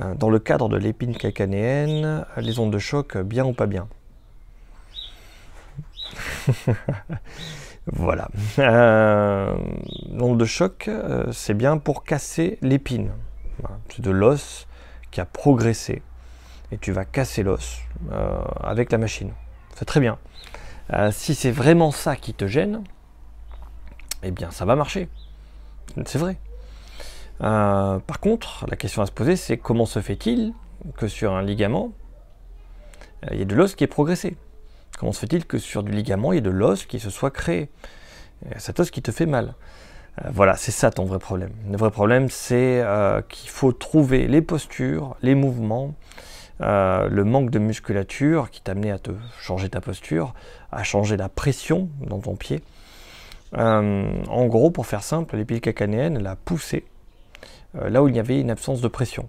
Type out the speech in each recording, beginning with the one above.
Euh, dans le cadre de l'épine calcanéenne, les ondes de choc, euh, bien ou pas bien Voilà. l'onde euh, de choc, c'est bien pour casser l'épine. C'est de l'os qui a progressé. Et tu vas casser l'os avec la machine. C'est très bien. si c'est vraiment ça qui te gêne, eh bien ça va marcher. C'est vrai. Euh, par contre, la question à se poser, c'est comment se fait-il que sur un ligament, euh, il y ait de l'os qui est progressé Comment se fait-il que sur du ligament, il y ait de l'os qui se soit créé Cet os qui te fait mal. Euh, voilà, c'est ça ton vrai problème. Le vrai problème, c'est qu'il faut trouver les postures, les mouvements, le manque de musculature qui t'amenait à te changer ta posture, à changer la pression dans ton pied. en gros, pour faire simple, l'épile cacanéenne, la poussée, euh, là où il y avait une absence de pression.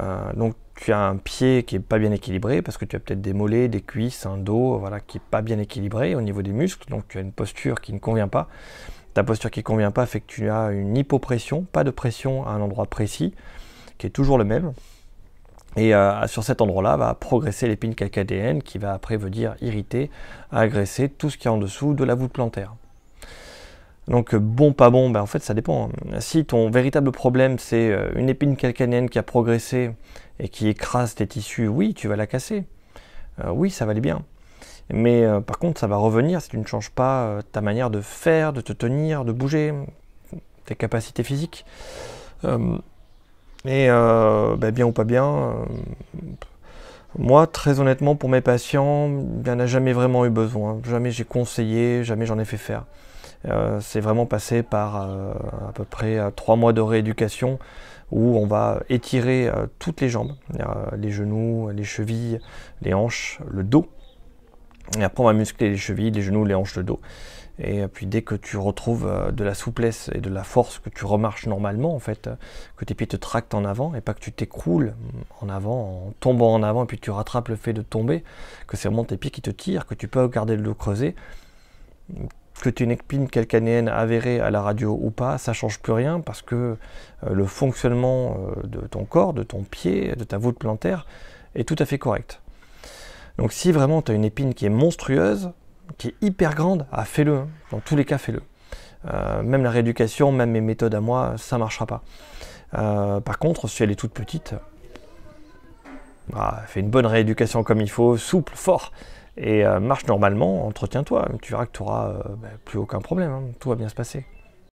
Euh, donc tu as un pied qui n'est pas bien équilibré parce que tu as peut-être des mollets, des cuisses, un dos voilà, qui n'est pas bien équilibré au niveau des muscles, donc tu as une posture qui ne convient pas. Ta posture qui ne convient pas fait que tu as une hypopression, pas de pression à un endroit précis, qui est toujours le même. Et euh, sur cet endroit-là va progresser l'épine calcadéenne qui va après veut dire irriter, agresser tout ce qui est en dessous de la voûte plantaire. Donc euh, bon, pas bon, ben, en fait ça dépend. Hein. Si ton véritable problème c'est euh, une épine calcanienne qui a progressé et qui écrase tes tissus, oui, tu vas la casser. Euh, oui, ça va aller bien. Mais par contre, ça va revenir si tu ne changes pas ta manière de faire, de te tenir, de bouger, tes capacités physiques. et ben, bien ou pas bien, moi, très honnêtement, pour mes patients, il n'y en a jamais vraiment eu besoin. Jamais j'ai conseillé, jamais j'en ai fait faire. Euh, c'est vraiment passé par euh, à peu près euh, trois mois de rééducation où on va étirer toutes les jambes, les genoux, les chevilles, les hanches, le dos. Et après, on va muscler les chevilles, les genoux, les hanches, le dos. Et puis dès que tu retrouves de la souplesse et de la force, que tu remarches normalement en fait, que tes pieds te tractent en avant et pas que tu t'écroules en avant, en tombant en avant et puis tu rattrapes le fait de tomber, que c'est vraiment tes pieds qui te tirent, que tu peux garder le dos creusé, que tu aies une épine calcanéenne avérée à la radio ou pas, ça change plus rien parce que euh, le fonctionnement euh, de ton corps, de ton pied, de ta voûte plantaire est tout à fait correct. Donc si vraiment tu as une épine qui est monstrueuse, qui est hyper grande, ah, fais-le. Hein. Dans tous les cas, fais-le. Euh, même la rééducation, même mes méthodes à moi, ça ne marchera pas. par contre, si elle est toute petite, bah, fais une bonne rééducation comme il faut, souple, fort, et euh, marche normalement, entretiens-toi. Tu verras que tu n'auras euh, bah, plus aucun problème. Hein, tout va bien se passer.